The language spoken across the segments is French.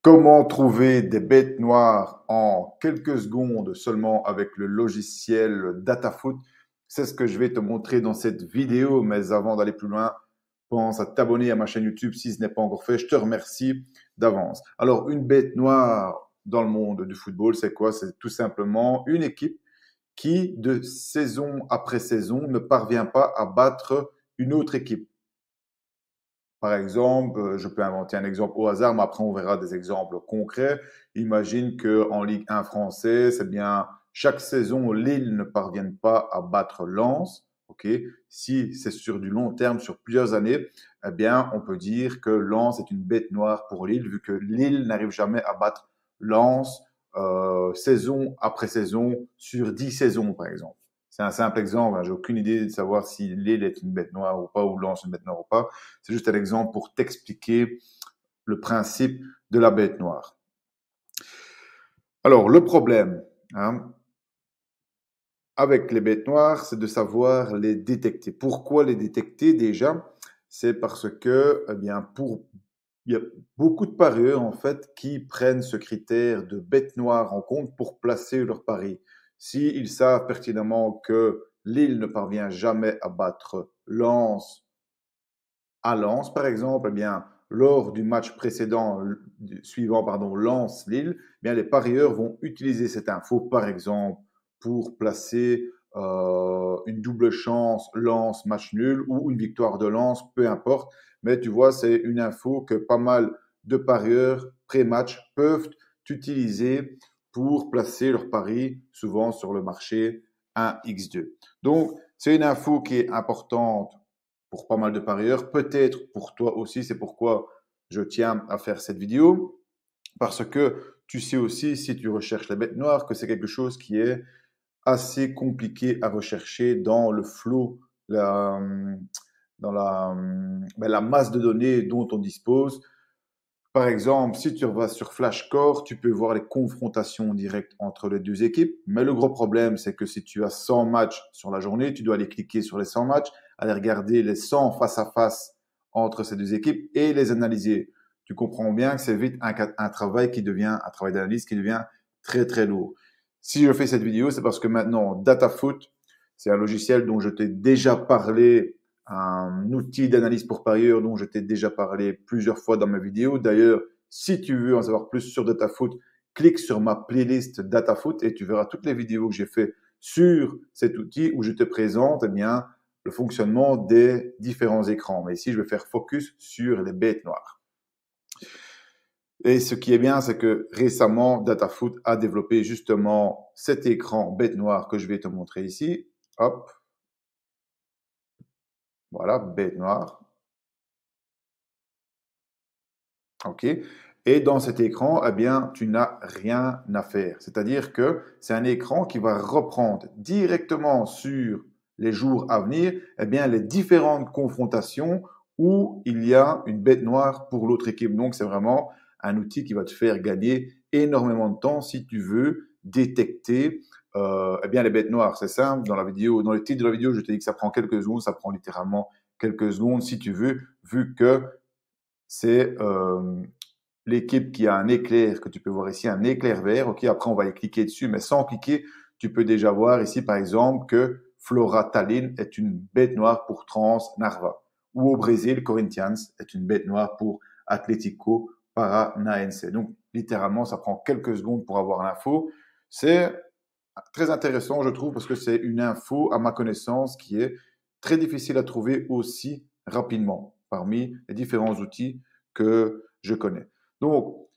Comment trouver des bêtes noires en quelques secondes seulement avec le logiciel DataFoot C'est ce que je vais te montrer dans cette vidéo. Mais avant d'aller plus loin, pense à t'abonner à ma chaîne YouTube si ce n'est pas encore fait. Je te remercie d'avance. Alors, une bête noire dans le monde du football, c'est quoi C'est tout simplement une équipe qui, de saison après saison, ne parvient pas à battre une autre équipe. Par exemple, euh, je peux inventer un exemple au hasard, mais après on verra des exemples concrets. Imagine que en Ligue 1 français, c'est bien chaque saison Lille ne parvient pas à battre Lens. Ok, si c'est sur du long terme, sur plusieurs années, eh bien on peut dire que Lens est une bête noire pour Lille, vu que Lille n'arrive jamais à battre Lens euh, saison après saison sur dix saisons par exemple. C'est un simple exemple. je hein. J'ai aucune idée de savoir si l'île est une bête noire ou pas, ou est une bête noire ou pas. C'est juste un exemple pour t'expliquer le principe de la bête noire. Alors, le problème hein, avec les bêtes noires, c'est de savoir les détecter. Pourquoi les détecter déjà C'est parce que, eh il y a beaucoup de parieurs en fait qui prennent ce critère de bête noire en compte pour placer leur pari. S'ils savent pertinemment que Lille ne parvient jamais à battre Lens à Lens, par exemple, eh bien, lors du match précédent, suivant pardon, Lens-Lille, eh bien, les parieurs vont utiliser cette info, par exemple, pour placer euh, une double chance Lance match nul ou une victoire de Lens, peu importe. Mais tu vois, c'est une info que pas mal de parieurs pré-match peuvent utiliser pour placer leur pari souvent sur le marché 1x2. Donc, c'est une info qui est importante pour pas mal de parieurs, peut-être pour toi aussi, c'est pourquoi je tiens à faire cette vidéo, parce que tu sais aussi, si tu recherches la bête noire, que c'est quelque chose qui est assez compliqué à rechercher dans le flot, hum, dans hum, ben, la masse de données dont on dispose. Par exemple, si tu vas sur Flashcore, tu peux voir les confrontations directes entre les deux équipes. Mais le gros problème, c'est que si tu as 100 matchs sur la journée, tu dois aller cliquer sur les 100 matchs, aller regarder les 100 face à face entre ces deux équipes et les analyser. Tu comprends bien que c'est vite un, un, travail qui devient, un travail d'analyse qui devient très très lourd. Si je fais cette vidéo, c'est parce que maintenant, DataFoot, c'est un logiciel dont je t'ai déjà parlé un outil d'analyse pour parieurs dont je t'ai déjà parlé plusieurs fois dans ma vidéo. D'ailleurs, si tu veux en savoir plus sur DataFoot, clique sur ma playlist DataFoot et tu verras toutes les vidéos que j'ai fait sur cet outil où je te présente eh bien, le fonctionnement des différents écrans. Mais ici, je vais faire focus sur les bêtes noires. Et ce qui est bien, c'est que récemment, DataFoot a développé justement cet écran bête noire que je vais te montrer ici. Hop, voilà, bête noire. OK Et dans cet écran, eh bien, tu n'as rien à faire. C'est-à-dire que c'est un écran qui va reprendre directement sur les jours à venir, eh bien, les différentes confrontations où il y a une bête noire pour l'autre équipe. Donc, c'est vraiment un outil qui va te faire gagner énormément de temps si tu veux détecter euh, eh bien les bêtes noires, c'est simple. Dans la vidéo, dans le titre de la vidéo, je t'ai dit que ça prend quelques secondes, ça prend littéralement quelques secondes si tu veux, vu que c'est euh, l'équipe qui a un éclair que tu peux voir ici, un éclair vert. Ok, après on va y cliquer dessus, mais sans cliquer, tu peux déjà voir ici par exemple que Flora Tallinn est une bête noire pour Trans Narva, ou au Brésil, Corinthians est une bête noire pour Atlético Paranaense. Donc littéralement, ça prend quelques secondes pour avoir l'info. C'est très intéressant, je trouve, parce que c'est une info, à ma connaissance, qui est très difficile à trouver aussi rapidement parmi les différents outils que je connais. Donc,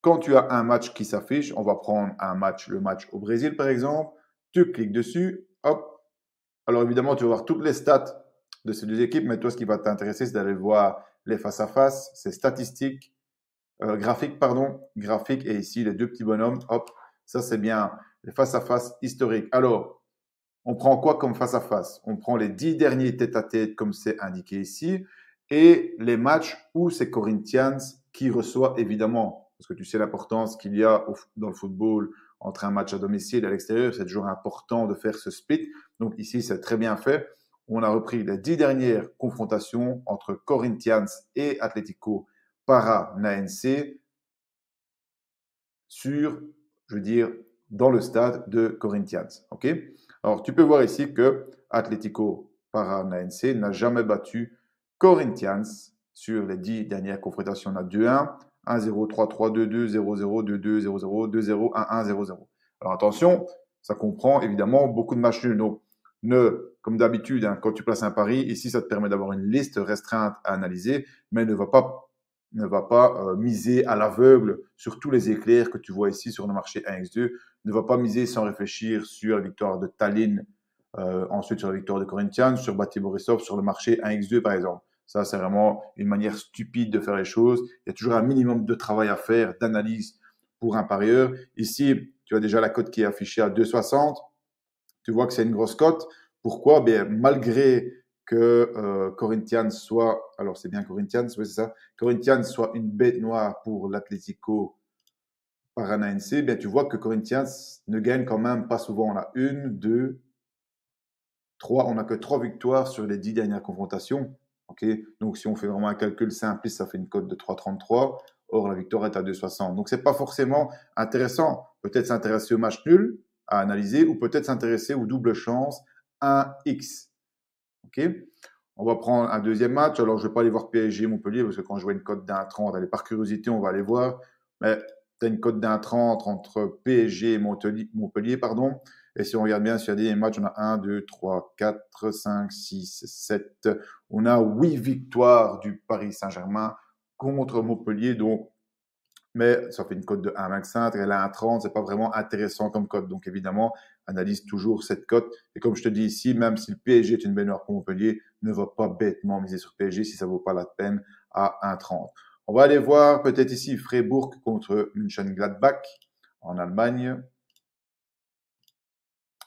quand tu as un match qui s'affiche, on va prendre un match, le match au Brésil par exemple, tu cliques dessus, hop. Alors évidemment, tu vas voir toutes les stats de ces deux équipes, mais toi, ce qui va t'intéresser, c'est d'aller voir les face-à-face, ces statistiques, euh, graphiques, pardon, graphiques, et ici, les deux petits bonhommes, hop, ça c'est bien face-à-face historique. Alors, on prend quoi comme face-à-face On prend les dix derniers tête-à-tête, comme c'est indiqué ici, et les matchs où c'est Corinthians qui reçoit, évidemment, parce que tu sais l'importance qu'il y a dans le football entre un match à domicile et à l'extérieur, c'est toujours important de faire ce split. Donc ici, c'est très bien fait. On a repris les dix dernières confrontations entre Corinthians et Atlético Paranaense sur, je veux dire, dans le stade de Corinthians. Ok Alors, tu peux voir ici que Atlético Paranaense n'a jamais battu Corinthians sur les dix dernières confrontations. On a 2-1, 1-0, 3-3, 2-2, 0-0, 2-2, 0-0, 2-0, 1-1, 0-0. Alors, attention, ça comprend évidemment beaucoup de matchs nuls. ne, comme d'habitude, hein, quand tu places un pari, ici, ça te permet d'avoir une liste restreinte à analyser, mais ne va pas ne va pas euh, miser à l'aveugle sur tous les éclairs que tu vois ici sur le marché 1x2, ne va pas miser sans réfléchir sur la victoire de Tallinn, euh, ensuite sur la victoire de Corinthians, sur Bati Borisov, sur le marché 1x2 par exemple. Ça, c'est vraiment une manière stupide de faire les choses. Il y a toujours un minimum de travail à faire, d'analyse pour un parieur. Ici, tu as déjà la cote qui est affichée à 2,60. Tu vois que c'est une grosse cote. Pourquoi Bien Malgré que euh, Corinthians soit, alors c'est bien Corinthians, c'est ça, Corinthians soit une bête noire pour l'Atlético Paranaense, un eh bien tu vois que Corinthians ne gagne quand même pas souvent. On a une, deux, trois, on n'a que trois victoires sur les dix dernières confrontations. Donc si on fait vraiment un calcul simple, ça fait une cote de 3,33. Or, la victoire est à 2,60. Donc, ce n'est pas forcément intéressant. Peut-être s'intéresser au match nul à analyser ou peut-être s'intéresser aux double chance 1x Ok, on va prendre un deuxième match. Alors, je ne vais pas aller voir PSG Montpellier parce que quand je vois une cote d'un 30, allez, par curiosité, on va aller voir. Mais tu as une cote d'un 30 entre PSG et Montpellier. pardon. Et si on regarde bien sur les matchs, on a 1, 2, 3, 4, 5, 6, 7. On a 8 victoires du Paris Saint-Germain contre Montpellier. Donc, mais ça fait une cote de 1,25, elle est à 1,30, c'est pas vraiment intéressant comme cote. Donc évidemment, analyse toujours cette cote. Et comme je te dis ici, même si le PSG est une baignoire pour Montpellier, ne va pas bêtement miser sur PSG si ça ne vaut pas la peine à 1,30. On va aller voir peut-être ici Freiburg contre Gladbach en Allemagne.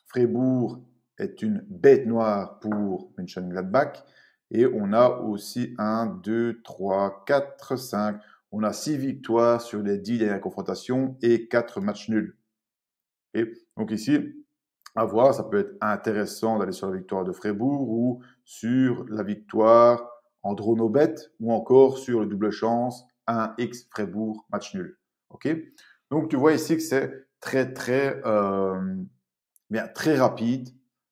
Freiburg est une bête noire pour Gladbach. Et on a aussi 1, 2, 3, 4, 5 on a 6 victoires sur les 10 dernières confrontations et 4 matchs nuls. Et donc ici, à voir, ça peut être intéressant d'aller sur la victoire de Fribourg ou sur la victoire en bêtes ou encore sur le double chance 1x Fribourg match nul. Ok Donc tu vois ici que c'est très très euh, bien très rapide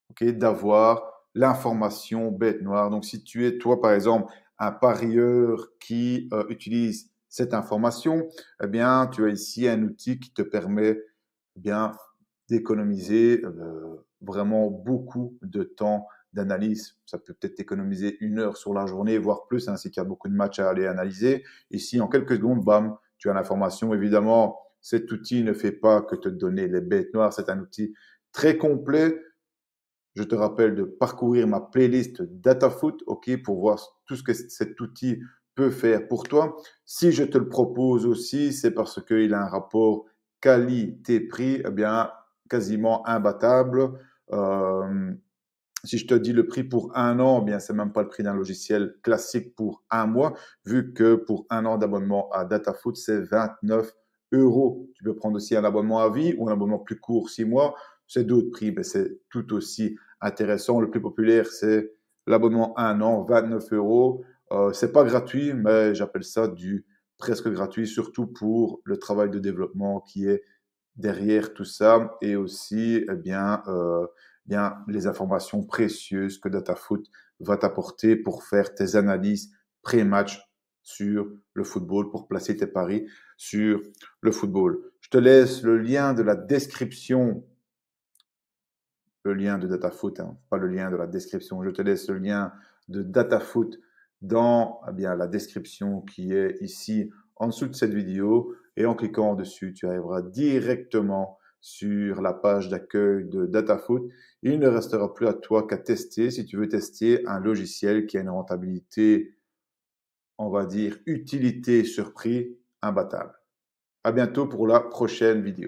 ok d'avoir l'information bête noire. Donc si tu es toi par exemple un parieur qui euh, utilise cette information, eh bien, tu as ici un outil qui te permet eh bien d'économiser euh, vraiment beaucoup de temps d'analyse. Ça peut peut-être économiser une heure sur la journée, voire plus, ainsi hein, si tu as beaucoup de matchs à aller analyser. Ici, en quelques secondes, bam, tu as l'information. Évidemment, cet outil ne fait pas que te donner les bêtes noires. C'est un outil très complet. Je te rappelle de parcourir ma playlist DataFoot, OK, pour voir tout ce que cet outil faire pour toi. Si je te le propose aussi, c'est parce qu'il a un rapport qualité-prix et eh bien quasiment imbattable. Euh, si je te dis le prix pour un an, eh bien c'est même pas le prix d'un logiciel classique pour un mois, vu que pour un an d'abonnement à DataFoot, c'est 29 euros. Tu peux prendre aussi un abonnement à vie ou un abonnement plus court, six mois. C'est d'autres prix, mais c'est tout aussi intéressant. Le plus populaire, c'est l'abonnement un an, 29 euros. Euh, c'est pas gratuit, mais j'appelle ça du presque gratuit, surtout pour le travail de développement qui est derrière tout ça et aussi eh bien, euh, bien les informations précieuses que DataFoot va t'apporter pour faire tes analyses pré-match sur le football, pour placer tes paris sur le football. Je te laisse le lien de la description, le lien de DataFoot, hein, pas le lien de la description, je te laisse le lien de DataFoot dans eh bien, la description qui est ici en dessous de cette vidéo et en cliquant dessus, tu arriveras directement sur la page d'accueil de DataFoot. Il ne restera plus à toi qu'à tester si tu veux tester un logiciel qui a une rentabilité, on va dire, utilité sur prix imbattable. À bientôt pour la prochaine vidéo.